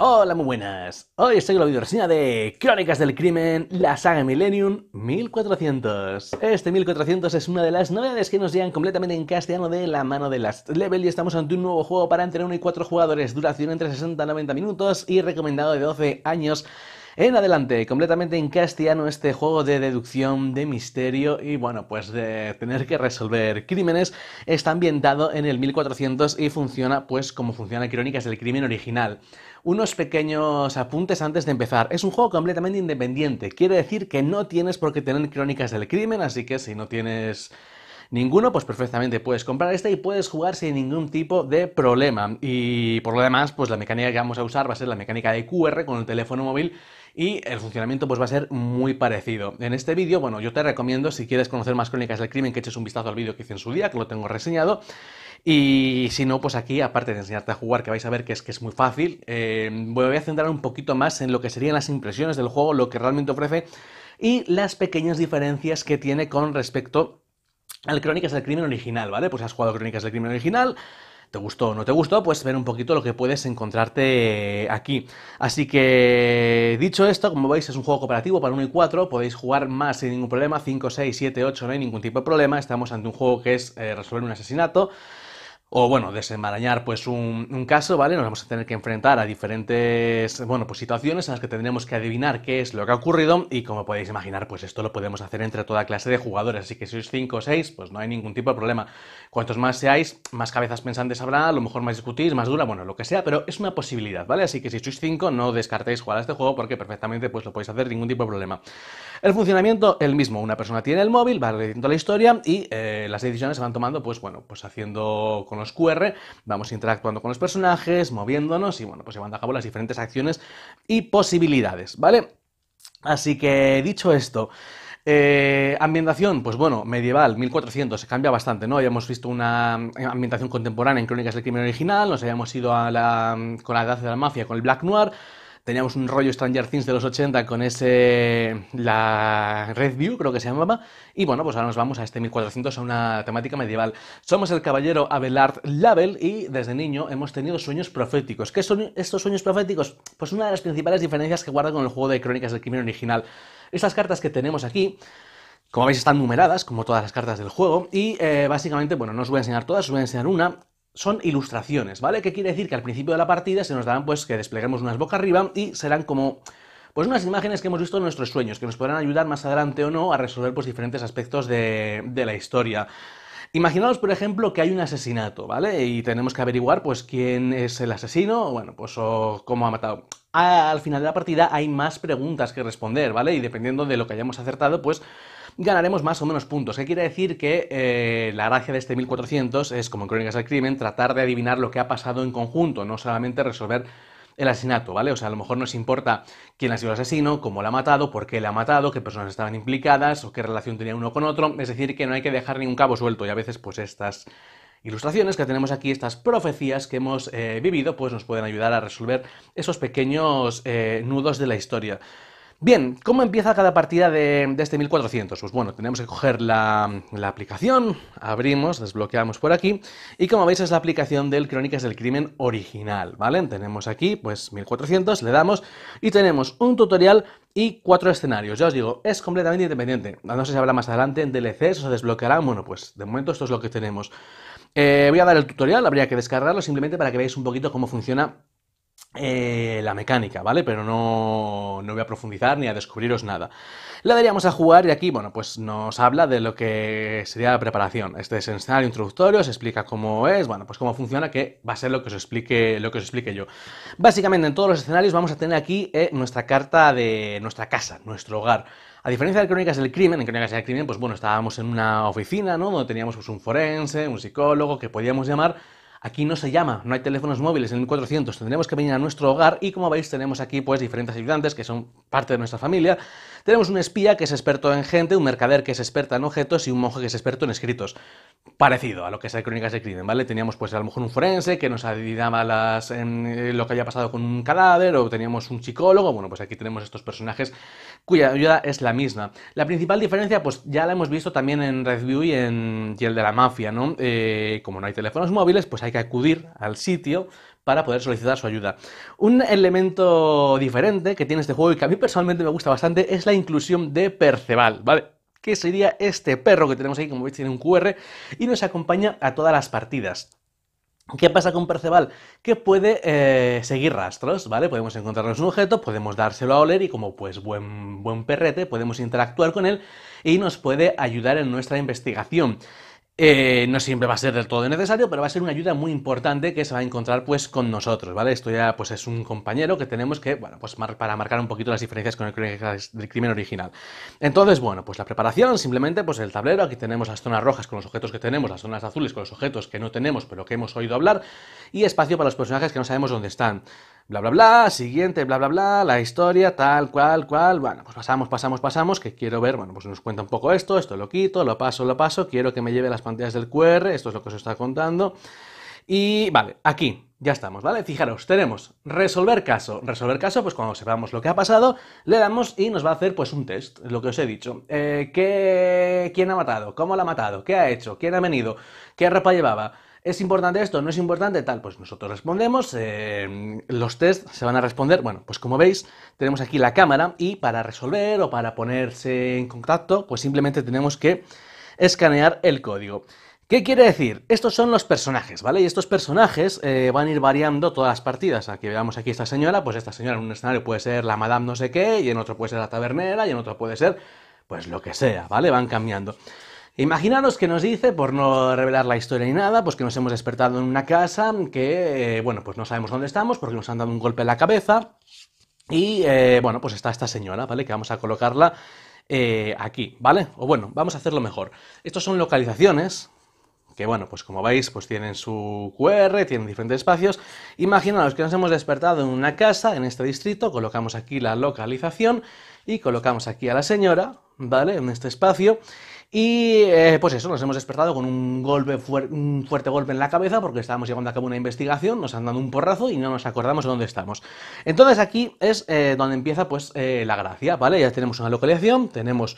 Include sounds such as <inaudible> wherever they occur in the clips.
Hola, muy buenas. Hoy estoy en la reseña de Crónicas del Crimen, la saga Millennium 1400. Este 1400 es una de las novedades que nos llegan completamente en castellano de la mano de Last Level y estamos ante un nuevo juego para entre 1 y 4 jugadores, duración entre 60 y 90 minutos y recomendado de 12 años en adelante, completamente en castellano este juego de deducción, de misterio y bueno, pues de tener que resolver crímenes, está ambientado en el 1400 y funciona pues como funciona Crónicas del Crimen original. Unos pequeños apuntes antes de empezar. Es un juego completamente independiente, quiere decir que no tienes por qué tener Crónicas del Crimen, así que si no tienes ninguno, pues perfectamente puedes comprar este y puedes jugar sin ningún tipo de problema. Y por lo demás, pues la mecánica que vamos a usar va a ser la mecánica de QR con el teléfono móvil y el funcionamiento pues va a ser muy parecido. En este vídeo, bueno, yo te recomiendo, si quieres conocer más crónicas del crimen, que eches un vistazo al vídeo que hice en su día, que lo tengo reseñado. Y si no, pues aquí, aparte de enseñarte a jugar, que vais a ver que es, que es muy fácil, eh, voy a centrar un poquito más en lo que serían las impresiones del juego, lo que realmente ofrece y las pequeñas diferencias que tiene con respecto al Crónicas del Crimen Original, ¿vale? Pues has jugado Crónicas del Crimen Original, te gustó o no te gustó, pues ver un poquito lo que puedes encontrarte aquí. Así que, dicho esto, como veis, es un juego cooperativo para 1 y 4, podéis jugar más sin ningún problema, 5, 6, 7, 8, no hay ningún tipo de problema, estamos ante un juego que es eh, resolver un asesinato, o bueno, desenmarañar pues un, caso, ¿vale? Nos vamos a tener que enfrentar a diferentes, bueno, pues situaciones en las que tendremos que adivinar qué es lo que ha ocurrido y como podéis imaginar, pues esto lo podemos hacer entre toda clase de jugadores, así que si sois 5 o 6, pues no hay ningún tipo de problema. Cuantos más seáis, más cabezas pensantes habrá, a lo mejor más discutís, más dura, bueno, lo que sea, pero es una posibilidad, ¿vale? Así que si sois 5, no descartéis jugar a este juego porque perfectamente pues lo podéis hacer, ningún tipo de problema. El funcionamiento, el mismo, una persona tiene el móvil, va leyendo la historia y eh, las decisiones se van tomando, pues bueno, pues haciendo con nos QR, vamos interactuando con los personajes, moviéndonos y bueno, pues llevando a cabo las diferentes acciones y posibilidades, ¿vale? Así que dicho esto, eh, ambientación, pues bueno, medieval, 1400, se cambia bastante, ¿no? Habíamos visto una eh, ambientación contemporánea en Crónicas del Crimen Original, nos habíamos ido a la, con la Edad de la Mafia, con el Black Noir, teníamos un rollo Stranger Things de los 80 con ese, la Red View, creo que se llamaba, y bueno, pues ahora nos vamos a este 1400, a una temática medieval. Somos el caballero Abelard Label y desde niño hemos tenido sueños proféticos. ¿Qué son estos sueños proféticos? Pues una de las principales diferencias que guarda con el juego de Crónicas del Crimen original. Estas cartas que tenemos aquí como veis están numeradas, como todas las cartas del juego, y eh, básicamente, bueno, no os voy a enseñar todas, os voy a enseñar una, son ilustraciones, ¿vale? ¿Qué quiere decir? Que al principio de la partida se nos darán pues que despleguemos unas boca arriba y serán como pues unas imágenes que hemos visto en nuestros sueños, que nos podrán ayudar más adelante o no a resolver pues diferentes aspectos de, de la historia. Imaginaos, por ejemplo, que hay un asesinato, ¿vale? Y tenemos que averiguar, pues, quién es el asesino, bueno, pues, o cómo ha matado. Al final de la partida hay más preguntas que responder, ¿vale? Y dependiendo de lo que hayamos acertado, pues, ganaremos más o menos puntos. ¿Qué quiere decir? Que eh, la gracia de este 1400 es, como en Crónicas del Crimen, tratar de adivinar lo que ha pasado en conjunto, no solamente resolver el asesinato, ¿vale? O sea, a lo mejor nos importa quién ha sido el asesino, cómo lo ha matado, por qué le ha matado, qué personas estaban implicadas o qué relación tenía uno con otro. Es decir, que no hay que dejar ningún cabo suelto y a veces pues estas ilustraciones que tenemos aquí, estas profecías que hemos eh, vivido, pues nos pueden ayudar a resolver esos pequeños eh, nudos de la historia. Bien, ¿cómo empieza cada partida de, este 1400? Pues bueno, tenemos que coger la, aplicación, abrimos, desbloqueamos por aquí, y como veis es la aplicación del Crónicas del Crimen original, ¿vale? Tenemos aquí, pues 1400, le damos, y tenemos un tutorial y cuatro escenarios. Ya os digo, es completamente independiente. No sé si habrá más adelante en DLCs o se desbloqueará. Bueno, pues de momento esto es lo que tenemos. Eh, voy a dar el tutorial, habría que descargarlo simplemente para que veáis un poquito cómo funciona eh, la mecánica, ¿vale? Pero no, no, voy a profundizar ni a descubriros nada. La daríamos a jugar y aquí, bueno, pues nos habla de lo que sería la preparación. Este es el escenario introductorio, se explica cómo es, bueno, pues cómo funciona, que va a ser lo que os explique, lo que os explique yo. Básicamente en todos los escenarios vamos a tener aquí eh, nuestra carta de nuestra casa, nuestro hogar. A diferencia de Crónicas del Crimen, en Crónicas del Crimen, pues bueno, estábamos en una oficina, ¿no? Donde teníamos pues, un forense, un psicólogo, que podíamos llamar Aquí no se llama, no hay teléfonos móviles en 1400, tendremos que venir a nuestro hogar y como veis tenemos aquí pues diferentes ayudantes que son parte de nuestra familia, tenemos un espía que es experto en gente, un mercader que es experto en objetos y un monje que es experto en escritos. Parecido a lo que es el Crónicas de Crimen, ¿vale? Teníamos pues a lo mejor un forense que nos adivinaba eh, lo que había pasado con un cadáver o teníamos un psicólogo. Bueno, pues aquí tenemos estos personajes cuya ayuda es la misma. La principal diferencia pues ya la hemos visto también en Redview y en y el de la mafia, ¿no? Eh, como no hay teléfonos móviles, pues hay que acudir al sitio para poder solicitar su ayuda. Un elemento diferente que tiene este juego y que a mí personalmente me gusta bastante es la inclusión de Perceval, ¿vale? que sería este perro que tenemos aquí, como veis tiene un QR, y nos acompaña a todas las partidas. ¿Qué pasa con Perceval? Que puede eh, seguir rastros, ¿vale? Podemos encontrarnos un objeto, podemos dárselo a oler y como pues buen, buen perrete podemos interactuar con él y nos puede ayudar en nuestra investigación. Eh, no siempre va a ser del todo necesario, pero va a ser una ayuda muy importante que se va a encontrar pues con nosotros, ¿vale? Esto ya pues es un compañero que tenemos que, bueno, pues para marcar un poquito las diferencias con el crimen original. Entonces, bueno, pues la preparación, simplemente pues el tablero, aquí tenemos las zonas rojas con los objetos que tenemos, las zonas azules con los objetos que no tenemos, pero que hemos oído hablar, y espacio para los personajes que no sabemos dónde están bla, bla, bla, siguiente, bla, bla, bla, la historia, tal, cual, cual, bueno, pues pasamos, pasamos, pasamos, que quiero ver, bueno, pues nos cuenta un poco esto, esto lo quito, lo paso, lo paso, quiero que me lleve las pantallas del QR, esto es lo que os está contando. Y vale, aquí ya estamos, ¿vale? Fijaros, tenemos resolver caso. Resolver caso, pues cuando sepamos lo que ha pasado, le damos y nos va a hacer pues un test, lo que os he dicho. Eh, ¿Quién ha matado? ¿Cómo lo ha matado? ¿Qué ha hecho? ¿Quién ha venido? ¿Qué ropa llevaba? ¿Es importante esto? ¿No es importante? Tal, pues nosotros respondemos, eh, los test se van a responder, bueno, pues como veis, tenemos aquí la cámara y para resolver o para ponerse en contacto, pues simplemente tenemos que escanear el código. ¿Qué quiere decir? Estos son los personajes, ¿vale? Y estos personajes eh, van a ir variando todas las partidas. Aquí veamos aquí esta señora, pues esta señora en un escenario puede ser la madame no sé qué, y en otro puede ser la tabernera, y en otro puede ser pues lo que sea, ¿vale? Van cambiando. Imaginaros que nos dice, por no revelar la historia ni nada, pues que nos hemos despertado en una casa, que, eh, bueno, pues no sabemos dónde estamos porque nos han dado un golpe en la cabeza. Y, eh, bueno, pues está esta señora, ¿vale? Que vamos a colocarla eh, aquí, ¿vale? O bueno, vamos a hacerlo mejor. Estos son localizaciones, que bueno, pues como veis, pues tienen su QR, tienen diferentes espacios. Imaginaros que nos hemos despertado en una casa, en este distrito, colocamos aquí la localización y colocamos aquí a la señora, ¿vale? En este espacio. Y eh, pues eso, nos hemos despertado con un, golpe un fuerte golpe en la cabeza porque estábamos llevando a cabo una investigación, nos han dado un porrazo y no nos acordamos de dónde estamos. Entonces aquí es eh, donde empieza pues eh, la gracia, ¿vale? Ya tenemos una localización, tenemos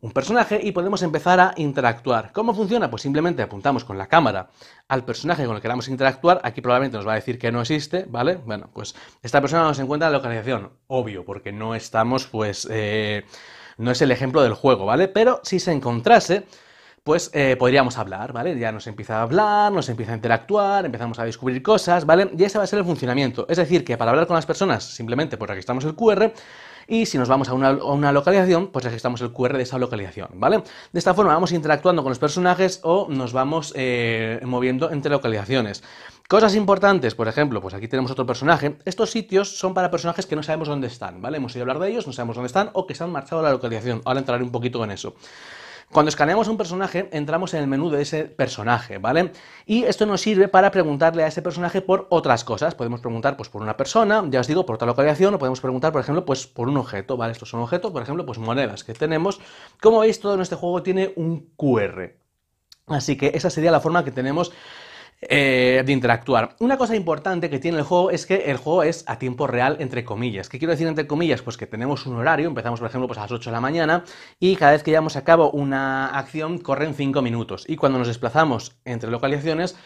un personaje y podemos empezar a interactuar. ¿Cómo funciona? Pues simplemente apuntamos con la cámara al personaje con el que queramos interactuar. Aquí probablemente nos va a decir que no existe, ¿vale? Bueno, pues esta persona nos encuentra en la localización, obvio, porque no estamos pues... No es el ejemplo del juego, ¿vale? Pero si se encontrase, pues eh, podríamos hablar, ¿vale? Ya nos empieza a hablar, nos empieza a interactuar, empezamos a descubrir cosas, ¿vale? Y ese va a ser el funcionamiento. Es decir, que para hablar con las personas, simplemente aquí estamos el QR, y si nos vamos a una, localización, pues registramos el QR de esa localización, ¿vale? De esta forma vamos interactuando con los personajes o nos vamos eh, moviendo entre localizaciones. Cosas importantes, por ejemplo, pues aquí tenemos otro personaje. Estos sitios son para personajes que no sabemos dónde están, ¿vale? Hemos ido a hablar de ellos, no sabemos dónde están o que se han marchado a la localización. Ahora entraré un poquito en eso. Cuando escaneamos un personaje, entramos en el menú de ese personaje, ¿vale? Y esto nos sirve para preguntarle a ese personaje por otras cosas. Podemos preguntar, pues, por una persona, ya os digo, por otra localización, o podemos preguntar, por ejemplo, pues, por un objeto, ¿vale? Estos son objetos, por ejemplo, pues, monedas que tenemos. Como veis, todo en este juego tiene un QR. Así que esa sería la forma que tenemos eh, de interactuar. Una cosa importante que tiene el juego es que el juego es a tiempo real, entre comillas. ¿Qué quiero decir entre comillas? Pues que tenemos un horario, empezamos por ejemplo pues a las 8 de la mañana y cada vez que llevamos a cabo una acción corren 5 minutos y cuando nos desplazamos entre localizaciones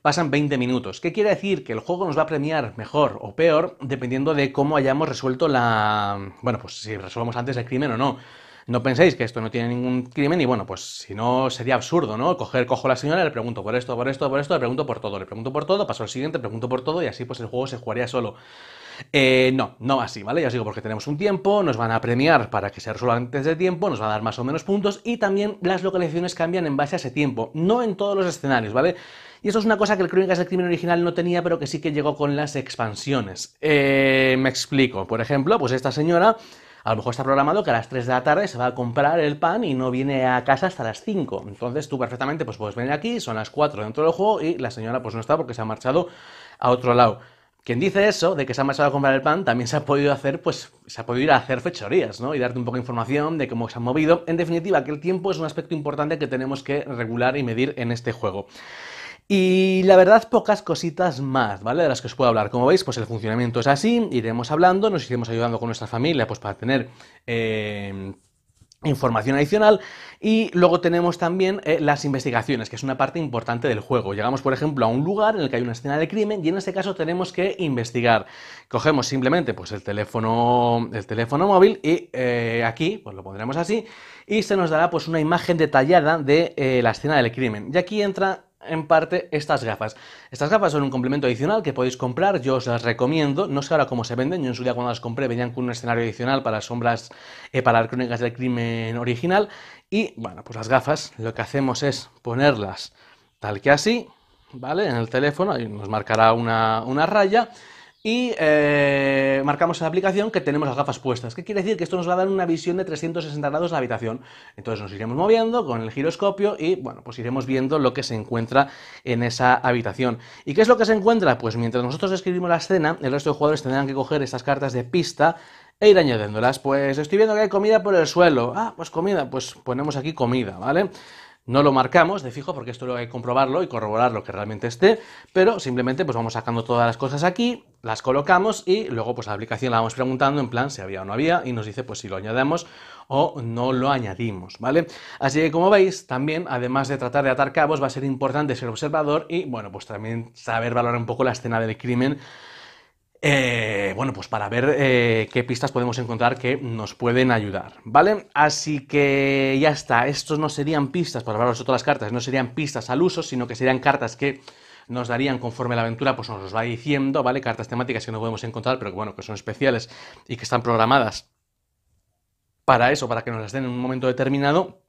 pasan 20 minutos. ¿Qué quiere decir? Que el juego nos va a premiar mejor o peor dependiendo de cómo hayamos resuelto la... bueno, pues si resolvemos antes el crimen o no. No penséis que esto no tiene ningún crimen y bueno, pues si no sería absurdo, ¿no? Coger, cojo a la señora, le pregunto por esto, por esto, por esto, le pregunto por todo, le pregunto por todo, paso al siguiente, le pregunto por todo y así pues el juego se jugaría solo. Eh, no, no así, ¿vale? Ya os digo, porque tenemos un tiempo, nos van a premiar para que se resuelva antes de tiempo, nos va a dar más o menos puntos y también las localizaciones cambian en base a ese tiempo, no en todos los escenarios, ¿vale? Y eso es una cosa que el Crónicas del Crimen original no tenía, pero que sí que llegó con las expansiones. Eh, me explico, por ejemplo, pues esta señora a lo mejor está programado que a las 3 de la tarde se va a comprar el pan y no viene a casa hasta las 5. Entonces tú perfectamente pues puedes venir aquí, son las 4 dentro del juego y la señora pues no está porque se ha marchado a otro lado. Quien dice eso, de que se ha marchado a comprar el pan, también se ha podido hacer, pues, se ha podido ir a hacer fechorías, ¿no? Y darte un poco de información de cómo se han movido. En definitiva, que el tiempo es un aspecto importante que tenemos que regular y medir en este juego. Y la verdad, pocas cositas más, ¿vale? De las que os puedo hablar. Como veis, pues el funcionamiento es así, iremos hablando, nos iremos ayudando con nuestra familia, pues para tener... Em, información adicional y luego tenemos también eh, las investigaciones, que es una parte importante del juego. Llegamos, por ejemplo, a un lugar en el que hay una escena de crimen y en este caso tenemos que investigar. Cogemos simplemente pues, el, teléfono, el teléfono móvil y eh, aquí pues, lo pondremos así y se nos dará pues, una imagen detallada de eh, la escena del crimen. Y aquí entra en parte estas gafas. Estas gafas son un complemento adicional que podéis comprar, yo os las recomiendo, no sé ahora cómo se venden, yo en su día cuando las compré venían con un escenario adicional para sombras, eh, para las crónicas del crimen original y bueno, pues las gafas lo que hacemos es ponerlas tal que así, ¿vale? En el teléfono, ahí nos marcará una, una raya y eh, marcamos en la aplicación que tenemos las gafas puestas. ¿Qué quiere decir? Que esto nos va a dar una visión de 360 grados de la habitación. Entonces nos iremos moviendo con el giroscopio y, bueno, pues iremos viendo lo que se encuentra en esa habitación. ¿Y qué es lo que se encuentra? Pues mientras nosotros escribimos la escena, el resto de jugadores tendrán que coger estas cartas de pista e ir añadiéndolas. Pues estoy viendo que hay comida por el suelo. Ah, pues comida, pues ponemos aquí comida, ¿vale? vale no lo marcamos de fijo porque esto lo hay que comprobarlo y corroborar lo que realmente esté, pero simplemente pues vamos sacando todas las cosas aquí, las colocamos y luego pues la aplicación la vamos preguntando en plan si había o no había y nos dice pues si lo añadamos o no lo añadimos, ¿vale? Así que como veis, también además de tratar de atar cabos va a ser importante ser observador y bueno, pues también saber valorar un poco la escena del crimen eh, bueno, pues para ver eh, qué pistas podemos encontrar que nos pueden ayudar, ¿vale? Así que ya está, estos no serían pistas, para hablaros de todas las cartas, no serían pistas al uso, sino que serían cartas que nos darían conforme la aventura, pues nos los va diciendo, ¿vale? Cartas temáticas que no podemos encontrar, pero bueno, que son especiales y que están programadas para eso, para que nos las den en un momento determinado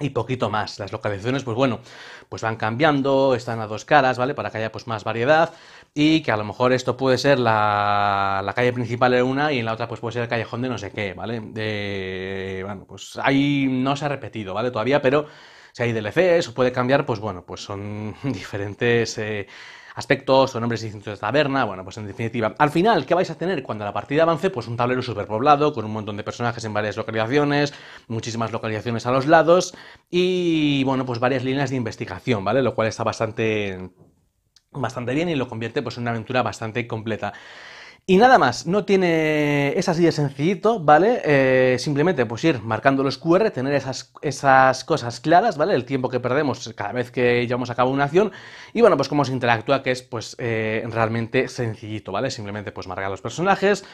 y poquito más. Las localizaciones, pues bueno, pues van cambiando, están a dos caras, ¿vale? Para que haya pues más variedad y que a lo mejor esto puede ser la, la calle principal en una y en la otra pues puede ser el callejón de no sé qué, ¿vale? De, bueno, pues ahí no se ha repetido, ¿vale? Todavía, pero si hay DLCs o puede cambiar, pues bueno, pues son <laughs> diferentes... Eh, aspectos o nombres distintos de taberna, bueno, pues en definitiva, al final, ¿qué vais a tener cuando la partida avance? Pues un tablero superpoblado con un montón de personajes en varias localizaciones, muchísimas localizaciones a los lados y, bueno, pues varias líneas de investigación, ¿vale? Lo cual está bastante bastante bien y lo convierte pues en una aventura bastante completa. Y nada más, no tiene... es así de sencillito, ¿vale? Eh, simplemente pues ir marcando los QR, tener esas, esas cosas claras, ¿vale? El tiempo que perdemos cada vez que llevamos a cabo una acción y bueno, pues cómo se interactúa, que es pues eh, realmente sencillito, ¿vale? Simplemente pues marcar los personajes,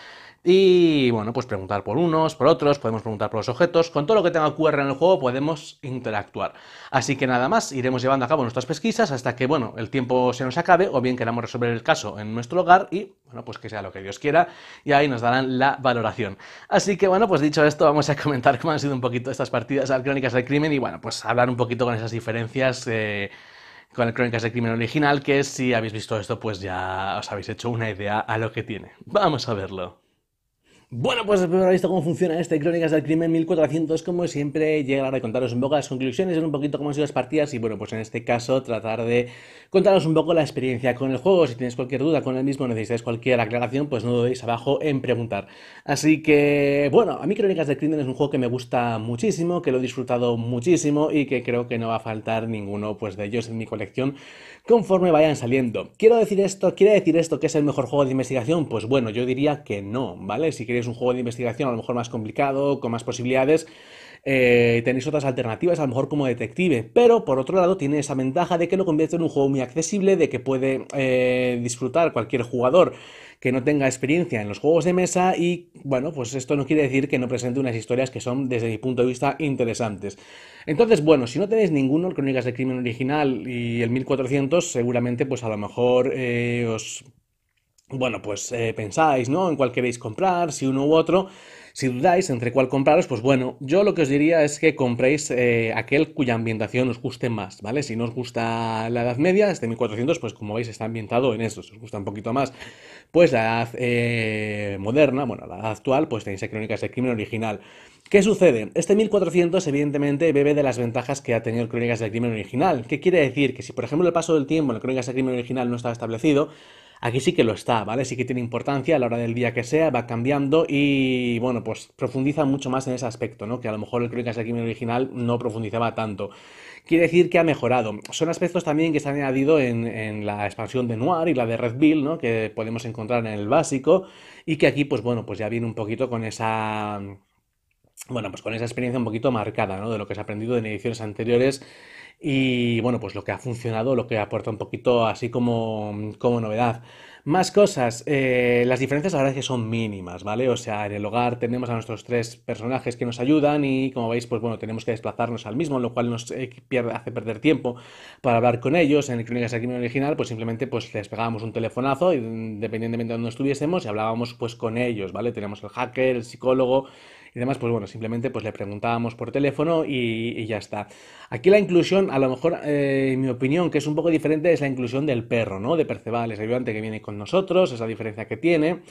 y bueno, pues preguntar por unos, por otros, podemos preguntar por los objetos. Con todo lo que tenga QR en el juego podemos interactuar. Así que nada más, iremos llevando a cabo nuestras pesquisas hasta que, bueno, el tiempo se nos acabe o bien queramos resolver el caso en nuestro hogar y, bueno, pues que sea lo que Dios quiera y ahí nos darán la valoración. Así que, bueno, pues dicho esto, vamos a comentar cómo han sido un poquito estas partidas al Crónicas del Crimen y, bueno, pues hablar un poquito con esas diferencias. Eh, con el Crónicas del Crimen original, que si habéis visto esto, pues ya os habéis hecho una idea a lo que tiene. Vamos a verlo. Bueno, pues después haber visto cómo funciona este Crónicas del Crimen 1400, como siempre, llega a contaros un poco las conclusiones, ver un poquito cómo han sido las partidas y, bueno, pues en este caso, tratar de contaros un poco la experiencia con el juego. Si tenéis cualquier duda con el mismo, necesitáis cualquier aclaración, pues no dudéis abajo en preguntar. Así que, bueno, a mí Crónicas del Crimen es un juego que me gusta muchísimo, que lo he disfrutado muchísimo y que creo que no va a faltar ninguno pues, de ellos en mi colección conforme vayan saliendo. ¿Quiero decir esto? ¿Quiere decir esto que es el mejor juego de investigación? Pues bueno, yo diría que no, ¿vale? Si queréis es un juego de investigación a lo mejor más complicado, con más posibilidades, eh, tenéis otras alternativas, a lo mejor como detective, pero por otro lado tiene esa ventaja de que lo convierte en un juego muy accesible, de que puede eh, disfrutar cualquier jugador que no tenga experiencia en los juegos de mesa y bueno, pues esto no quiere decir que no presente unas historias que son desde mi punto de vista interesantes. Entonces, bueno, si no tenéis ninguno, Crónicas de Crimen Original y el 1400, seguramente pues a lo mejor eh, os bueno, pues eh, pensáis, ¿no? En cuál queréis comprar, si uno u otro. Si dudáis entre cuál compraros, pues bueno, yo lo que os diría es que compréis eh, aquel cuya ambientación os guste más, ¿vale? Si no os gusta la Edad Media, este 1400, pues como veis está ambientado en eso. si os gusta un poquito más, pues la Edad eh, moderna, bueno, la Edad actual, pues tenéis Crónicas del Crimen original. ¿Qué sucede? Este 1400 evidentemente bebe de las ventajas que ha tenido el Crónicas del Crimen original. ¿Qué quiere decir? Que si por ejemplo el paso del tiempo en el Crónicas del Crimen original no estaba establecido, Aquí sí que lo está, ¿vale? Sí que tiene importancia a la hora del día que sea, va cambiando y, bueno, pues profundiza mucho más en ese aspecto, ¿no? Que a lo mejor el Crónicas de Crimen original no profundizaba tanto. Quiere decir que ha mejorado. Son aspectos también que se han añadido en, en la expansión de Noir y la de Red Bill, ¿no? Que podemos encontrar en el básico y que aquí, pues bueno, pues ya viene un poquito con esa bueno, pues con esa experiencia un poquito marcada, ¿no? De lo que se ha aprendido en ediciones anteriores y bueno, pues lo que ha funcionado, lo que aporta un poquito así como, como novedad. Más cosas, eh, las diferencias la verdad es que son mínimas, ¿vale? O sea, en el hogar tenemos a nuestros tres personajes que nos ayudan y como veis, pues bueno, tenemos que desplazarnos al mismo, lo cual nos eh, pierde, hace perder tiempo para hablar con ellos. En el Crónicas Original, pues simplemente pues les pegábamos un telefonazo, y independientemente de dónde estuviésemos, y hablábamos pues con ellos, ¿vale? Tenemos el hacker, el psicólogo y demás, pues bueno, simplemente pues le preguntábamos por teléfono y, ya está. Aquí la inclusión, a lo mejor, eh, en mi opinión, que es un poco diferente, es la inclusión del perro, ¿no? De Perceval, el ayudante que viene con con nosotros, esa diferencia que tiene.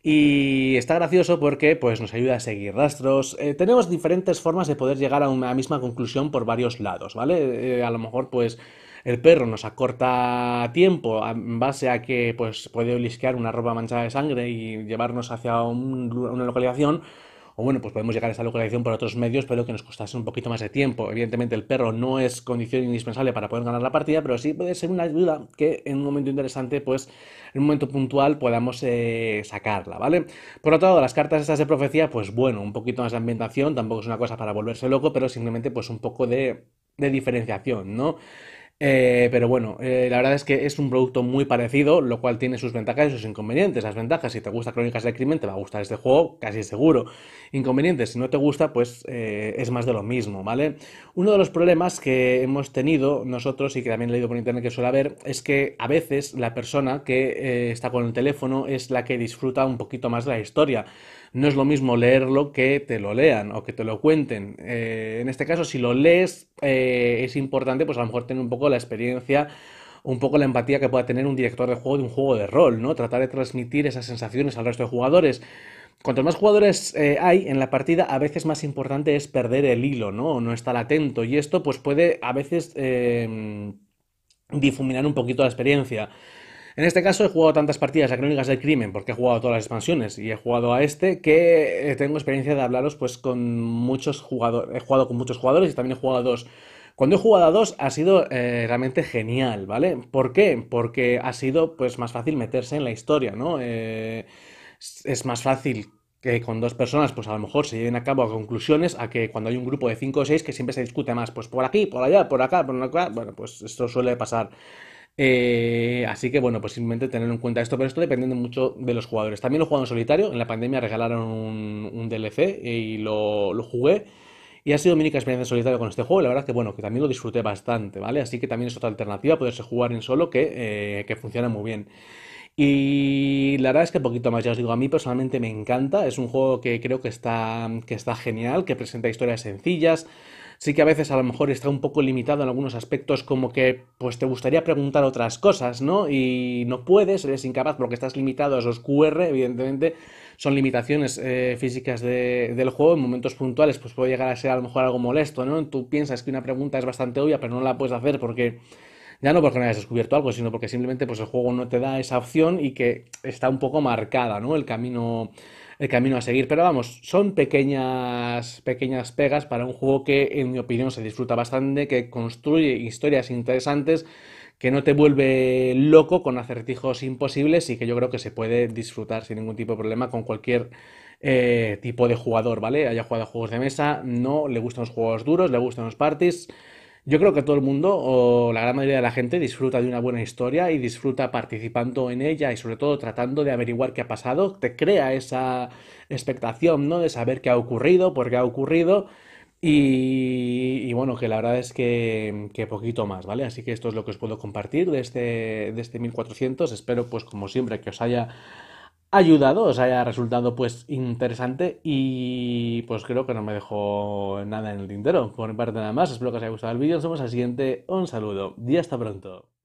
Y está gracioso porque pues, nos ayuda a seguir rastros. Eh, tenemos diferentes formas de poder llegar a una misma conclusión por varios lados, ¿vale? Eh, a lo mejor, pues, el perro nos acorta tiempo en base a que pues, puede olisquear una ropa manchada de sangre y llevarnos hacia una localización o bueno, pues podemos llegar a esa localización por otros medios, pero que nos costase un poquito más de tiempo. Evidentemente el perro no es condición indispensable para poder ganar la partida, pero sí puede ser una ayuda que en un momento interesante, pues en un momento puntual podamos eh, sacarla, ¿vale? Por otro lado, las cartas estas de profecía, pues bueno, un poquito más de ambientación, tampoco es una cosa para volverse loco, pero simplemente pues un poco de, de diferenciación, ¿no? Eh, pero bueno, eh, la verdad es que es un producto muy parecido, lo cual tiene sus ventajas y sus inconvenientes. Las ventajas, si te gusta Crónicas de Crimen, te va a gustar este juego, casi seguro. Inconvenientes, si no te gusta, pues eh, es más de lo mismo, ¿vale? Uno de los problemas que hemos tenido nosotros y que también he leído por internet que suele haber es que a veces la persona que está con el teléfono es la que disfruta un poquito más de la historia no es lo mismo leerlo que te lo lean o que te lo cuenten. Eh, en este caso, si lo lees, eh, es importante, pues a lo mejor tener un poco la experiencia un poco la empatía que pueda tener un director de juego de un juego de rol, ¿no? Tratar de transmitir esas sensaciones al resto de jugadores. Cuantos más jugadores eh, hay en la partida, a veces más importante es perder el hilo, ¿no? No estar atento. Y esto, pues, puede a veces difuminar un poquito la experiencia. En este caso he jugado tantas partidas a Crónicas del Crimen, porque he jugado todas las expansiones y he jugado a este, que eh, tengo experiencia de hablaros pues con muchos jugadores, he jugado con muchos jugadores y también he jugado a dos. Cuando he jugado a dos ha sido eh, realmente genial, ¿vale? ¿Por qué? Porque ha sido pues más fácil meterse en la historia, ¿no? Eh, es más fácil que con dos personas, pues a lo mejor se lleven a cabo a conclusiones a que cuando hay un grupo de cinco o seis que siempre se discute más, pues por aquí, por allá, por acá, por acá, bueno, pues esto suele pasar. Eh, así que bueno, pues simplemente tener en cuenta esto, pero esto dependiendo mucho de los jugadores. También lo he jugado en solitario, en la pandemia regalaron un, DLC y lo, jugué. Y ha sido mi única experiencia en solitario con este juego. La verdad que bueno, que también lo disfruté bastante, ¿vale? Así que también es otra alternativa poderse jugar en solo eh, que, funciona muy bien. Y la verdad es que poquito más, ya os digo, a mí personalmente me encanta. Es un juego que creo que está, que está genial, que presenta historias sencillas, sí que a veces a lo mejor está un poco limitado en algunos aspectos, como que pues te gustaría preguntar otras cosas, ¿no? Y no puedes, eres incapaz porque estás limitado a esos QR, evidentemente son limitaciones eh, físicas del juego, en momentos puntuales pues puede llegar a ser a lo mejor algo molesto, ¿no? Tú piensas que una pregunta es bastante obvia, pero no la puedes hacer porque ya no porque no hayas descubierto algo, sino porque simplemente pues, el juego no te da esa opción y que está un poco marcada, ¿no? El camino el camino a seguir. Pero vamos, son pequeñas, pequeñas pegas para un juego que, en mi opinión, se disfruta bastante, que construye historias interesantes, que no te vuelve loco con acertijos imposibles y que yo creo que se puede disfrutar sin ningún tipo de problema con cualquier eh, tipo de jugador, ¿vale? Haya jugado juegos de mesa, no, le gustan los juegos duros, le gustan los parties yo creo que todo el mundo, o la gran mayoría de la gente, disfruta de una buena historia y disfruta participando en ella y sobre todo tratando de averiguar qué ha pasado. Te crea esa expectación, ¿no? De saber qué ha ocurrido, por qué ha ocurrido. Y, bueno, que la verdad es que, poquito más, ¿vale? Así que esto es lo que os puedo compartir de este, de este 1400. Espero, pues como siempre, que os haya ayudado, os haya resultado pues interesante y pues creo que no me dejo nada en el tintero. Por mi parte nada más, espero que os haya gustado el vídeo, nos vemos al siguiente, un saludo y hasta pronto.